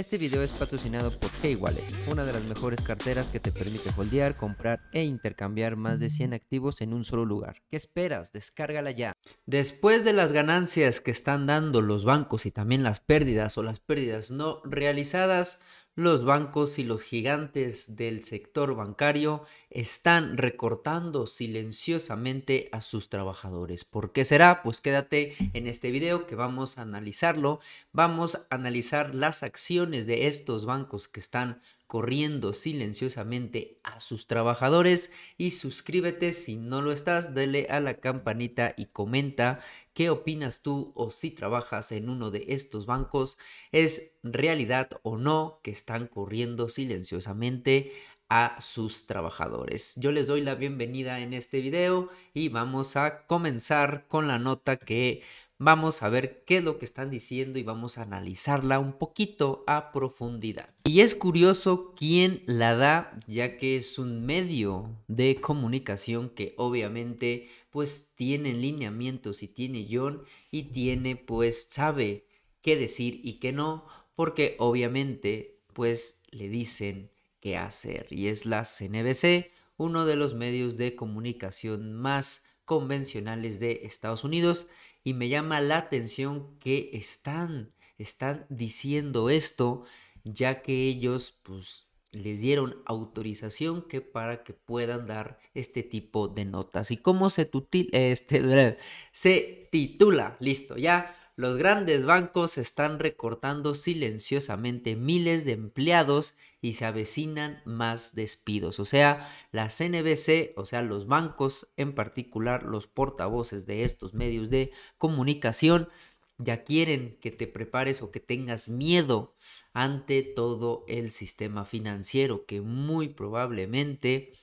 Este video es patrocinado por K-Wallet, una de las mejores carteras que te permite holdear, comprar e intercambiar más de 100 activos en un solo lugar. ¿Qué esperas? Descárgala ya. Después de las ganancias que están dando los bancos y también las pérdidas o las pérdidas no realizadas, los bancos y los gigantes del sector bancario están recortando silenciosamente a sus trabajadores. ¿Por qué será? Pues quédate en este video que vamos a analizarlo. Vamos a analizar las acciones de estos bancos que están corriendo silenciosamente a sus trabajadores y suscríbete si no lo estás, dale a la campanita y comenta qué opinas tú o si trabajas en uno de estos bancos, es realidad o no que están corriendo silenciosamente a sus trabajadores. Yo les doy la bienvenida en este video y vamos a comenzar con la nota que vamos a ver qué es lo que están diciendo y vamos a analizarla un poquito a profundidad. Y es curioso quién la da, ya que es un medio de comunicación que obviamente pues tiene lineamientos y tiene John y tiene pues sabe qué decir y qué no, porque obviamente pues le dicen qué hacer y es la CNBC, uno de los medios de comunicación más convencionales de Estados Unidos y me llama la atención que están, están diciendo esto ya que ellos pues les dieron autorización que para que puedan dar este tipo de notas. ¿Y cómo se, este, se titula? Listo, ya los grandes bancos están recortando silenciosamente miles de empleados y se avecinan más despidos. O sea, la CNBC, o sea, los bancos en particular, los portavoces de estos medios de comunicación, ya quieren que te prepares o que tengas miedo ante todo el sistema financiero, que muy probablemente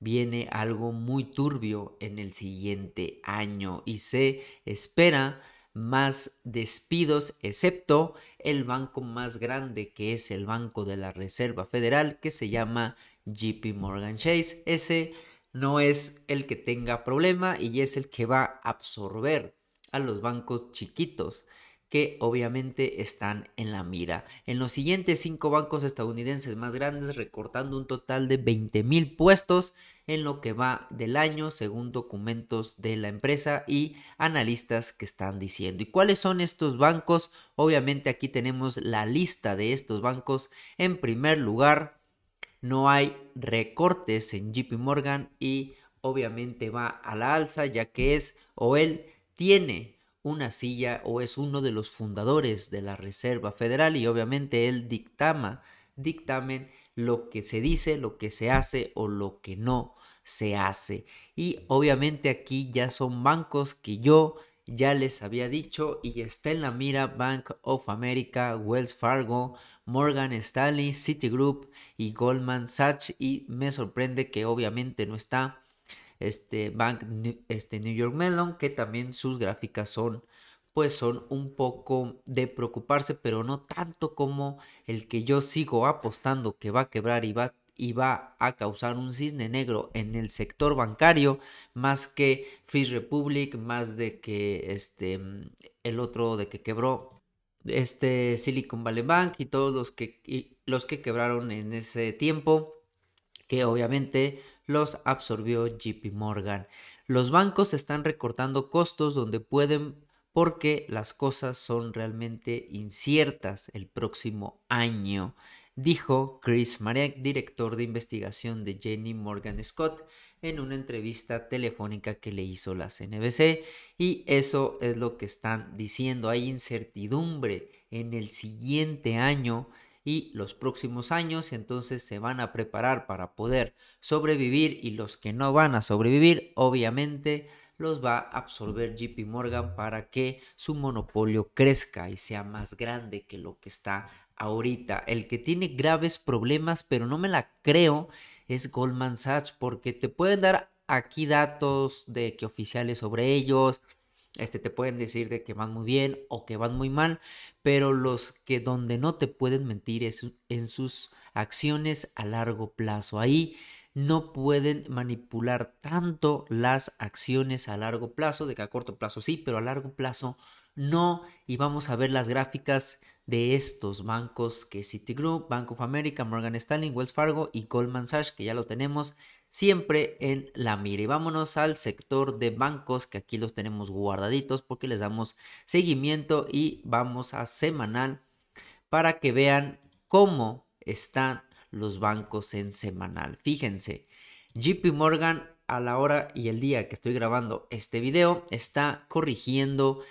viene algo muy turbio en el siguiente año y se espera más despidos, excepto el banco más grande que es el Banco de la Reserva Federal que se llama JP Morgan Chase. Ese no es el que tenga problema y es el que va a absorber a los bancos chiquitos que obviamente están en la mira. En los siguientes cinco bancos estadounidenses más grandes, recortando un total de 20 mil puestos en lo que va del año, según documentos de la empresa y analistas que están diciendo. ¿Y cuáles son estos bancos? Obviamente aquí tenemos la lista de estos bancos. En primer lugar, no hay recortes en JP Morgan y obviamente va a la alza, ya que es o él tiene una silla o es uno de los fundadores de la Reserva Federal y obviamente él dictama, dictamen lo que se dice, lo que se hace o lo que no se hace. Y obviamente aquí ya son bancos que yo ya les había dicho y está en la mira Bank of America, Wells Fargo, Morgan Stanley, Citigroup y Goldman Sachs y me sorprende que obviamente no está este Bank este New York Mellon, que también sus gráficas son pues son un poco de preocuparse, pero no tanto como el que yo sigo apostando que va a quebrar y va, y va a causar un cisne negro en el sector bancario, más que Free Republic, más de que este, el otro de que quebró este Silicon Valley Bank y todos los que, los que quebraron en ese tiempo, que obviamente los absorbió JP Morgan. Los bancos están recortando costos donde pueden porque las cosas son realmente inciertas el próximo año, dijo Chris Marek, director de investigación de Jenny Morgan Scott, en una entrevista telefónica que le hizo la CNBC. Y eso es lo que están diciendo. Hay incertidumbre en el siguiente año y los próximos años, entonces se van a preparar para poder sobrevivir y los que no van a sobrevivir, obviamente los va a absorber JP Morgan para que su monopolio crezca y sea más grande que lo que está ahorita. El que tiene graves problemas, pero no me la creo, es Goldman Sachs porque te pueden dar aquí datos de que oficiales sobre ellos, este, te pueden decir de que van muy bien o que van muy mal, pero los que donde no te pueden mentir es en sus acciones a largo plazo. Ahí no pueden manipular tanto las acciones a largo plazo, de que a corto plazo sí, pero a largo plazo no. Y vamos a ver las gráficas de estos bancos que Citigroup, Bank of America, Morgan Stanley, Wells Fargo y Goldman Sachs, que ya lo tenemos siempre en la mira. Y vámonos al sector de bancos, que aquí los tenemos guardaditos porque les damos seguimiento y vamos a semanal para que vean cómo están los bancos en semanal. Fíjense, JP Morgan a la hora y el día que estoy grabando este video está corrigiendo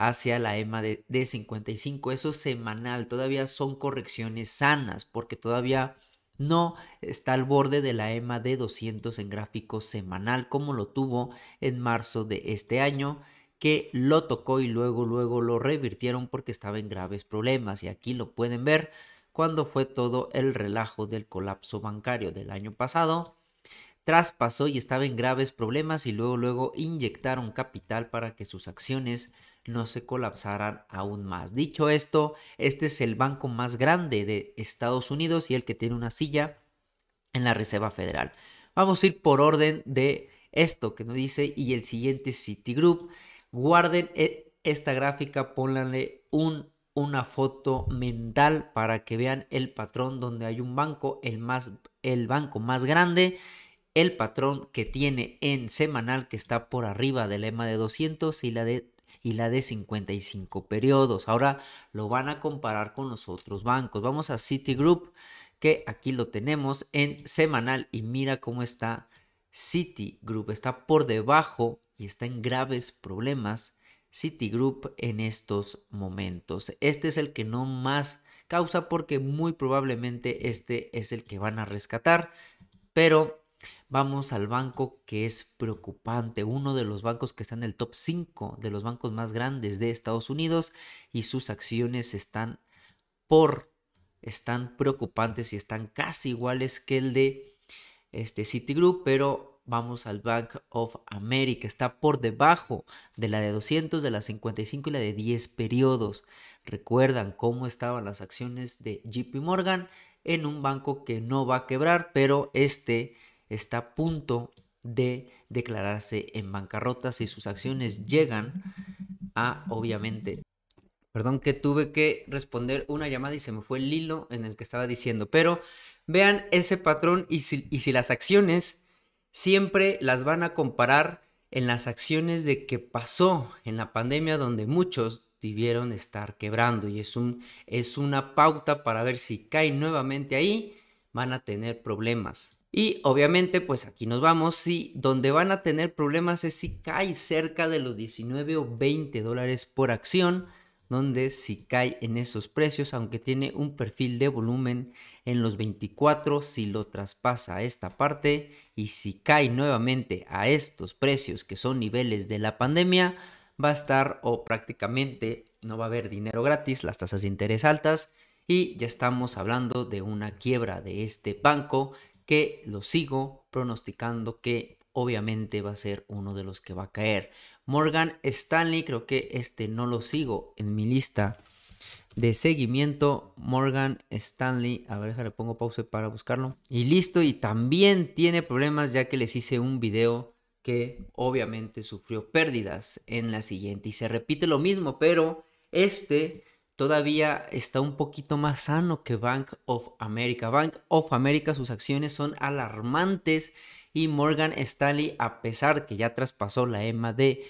hacia la EMA de, 55. Eso semanal, todavía son correcciones sanas porque todavía no está al borde de la EMA de 200 en gráfico semanal como lo tuvo en marzo de este año que lo tocó y luego luego lo revirtieron porque estaba en graves problemas y aquí lo pueden ver cuando fue todo el relajo del colapso bancario del año pasado traspasó y estaba en graves problemas y luego luego inyectaron capital para que sus acciones no se colapsaran aún más. Dicho esto, este es el banco más grande de Estados Unidos y el que tiene una silla en la Reserva Federal. Vamos a ir por orden de esto que nos dice y el siguiente Citigroup. Guarden e, esta gráfica, pónganle un, una foto mental para que vean el patrón donde hay un banco, el, más, el banco más grande el patrón que tiene en semanal que está por arriba del EMA de 200 e y la de y la de 55 periodos. Ahora lo van a comparar con los otros bancos. Vamos a Citigroup, que aquí lo tenemos en semanal y mira cómo está Citigroup. Está por debajo y está en graves problemas Citigroup en estos momentos. Este es el que no más causa porque muy probablemente este es el que van a rescatar, pero Vamos al banco que es preocupante, uno de los bancos que está en el top 5 de los bancos más grandes de Estados Unidos y sus acciones están por, están preocupantes y están casi iguales que el de este Citigroup, pero vamos al Bank of America, está por debajo de la de 200, de la 55 y la de 10 periodos. Recuerdan cómo estaban las acciones de JP Morgan en un banco que no va a quebrar, pero este está a punto de declararse en bancarrota si sus acciones llegan a, obviamente, perdón que tuve que responder una llamada y se me fue el hilo en el que estaba diciendo, pero vean ese patrón y si, y si las acciones siempre las van a comparar en las acciones de que pasó en la pandemia donde muchos debieron estar quebrando y es, un, es una pauta para ver si caen nuevamente ahí, van a tener problemas. Y obviamente, pues aquí nos vamos. Si donde van a tener problemas es si cae cerca de los 19 o 20 dólares por acción, donde si cae en esos precios, aunque tiene un perfil de volumen en los 24, si lo traspasa a esta parte y si cae nuevamente a estos precios que son niveles de la pandemia, va a estar o prácticamente no va a haber dinero gratis, las tasas de interés altas y ya estamos hablando de una quiebra de este banco que lo sigo pronosticando que obviamente va a ser uno de los que va a caer. Morgan Stanley, creo que este no lo sigo en mi lista de seguimiento. Morgan Stanley, a ver, le pongo pausa para buscarlo. Y listo, y también tiene problemas ya que les hice un video que obviamente sufrió pérdidas en la siguiente. Y se repite lo mismo, pero este todavía está un poquito más sano que Bank of America. Bank of America, sus acciones son alarmantes y Morgan Stanley, a pesar que ya traspasó la EMA de,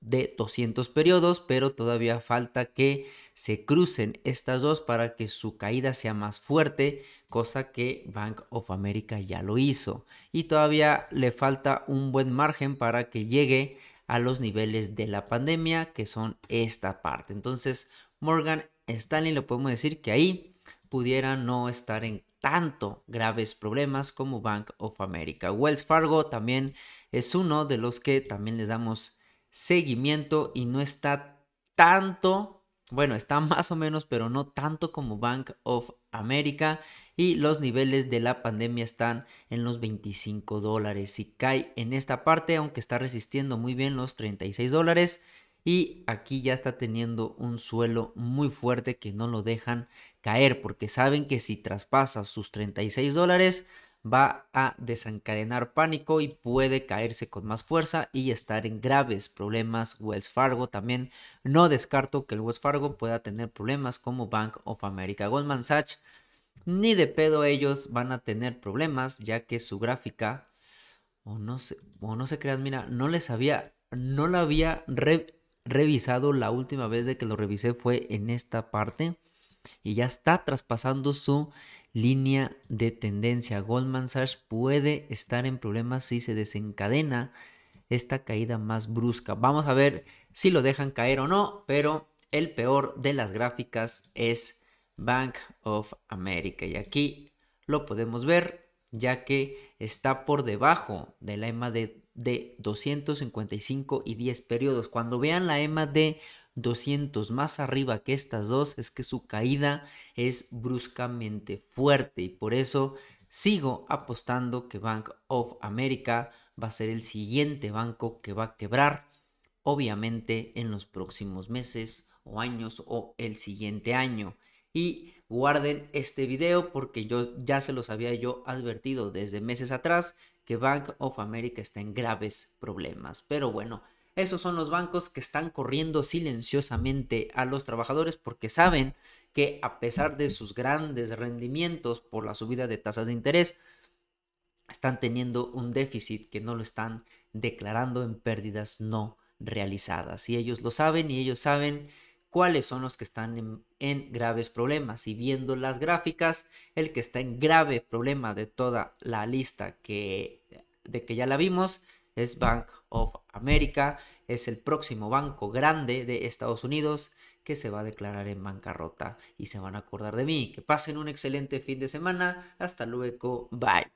de 200 periodos, pero todavía falta que se crucen estas dos para que su caída sea más fuerte, cosa que Bank of America ya lo hizo. Y todavía le falta un buen margen para que llegue a los niveles de la pandemia, que son esta parte. Entonces, Morgan Stanley, le podemos decir que ahí pudiera no estar en tanto graves problemas como Bank of America. Wells Fargo también es uno de los que también les damos seguimiento y no está tanto, bueno, está más o menos, pero no tanto como Bank of America y los niveles de la pandemia están en los 25 dólares. Si cae en esta parte, aunque está resistiendo muy bien los 36 dólares, y aquí ya está teniendo un suelo muy fuerte que no lo dejan caer porque saben que si traspasa sus 36 dólares va a desencadenar pánico y puede caerse con más fuerza y estar en graves problemas Wells Fargo también. No descarto que el Wells Fargo pueda tener problemas como Bank of America, Goldman Sachs. Ni de pedo ellos van a tener problemas ya que su gráfica o no se, o no se crean, mira, no les había no la había re, revisado. La última vez de que lo revisé fue en esta parte y ya está traspasando su línea de tendencia. Goldman Sachs puede estar en problemas si se desencadena esta caída más brusca. Vamos a ver si lo dejan caer o no, pero el peor de las gráficas es Bank of America. Y aquí lo podemos ver ya que está por debajo del EMA de de 255 y 10 periodos. Cuando vean la EMA de 200 más arriba que estas dos, es que su caída es bruscamente fuerte y por eso sigo apostando que Bank of America va a ser el siguiente banco que va a quebrar, obviamente en los próximos meses o años o el siguiente año. Y guarden este video porque yo ya se los había yo advertido desde meses atrás que Bank of America está en graves problemas. Pero bueno, esos son los bancos que están corriendo silenciosamente a los trabajadores porque saben que a pesar de sus grandes rendimientos por la subida de tasas de interés, están teniendo un déficit que no lo están declarando en pérdidas no realizadas. Y ellos lo saben y ellos saben cuáles son los que están en, graves problemas. Y viendo las gráficas, el que está en grave problema de toda la lista que, de que ya la vimos es Bank of America, es el próximo banco grande de Estados Unidos que se va a declarar en bancarrota y se van a acordar de mí. Que pasen un excelente fin de semana. Hasta luego. Bye.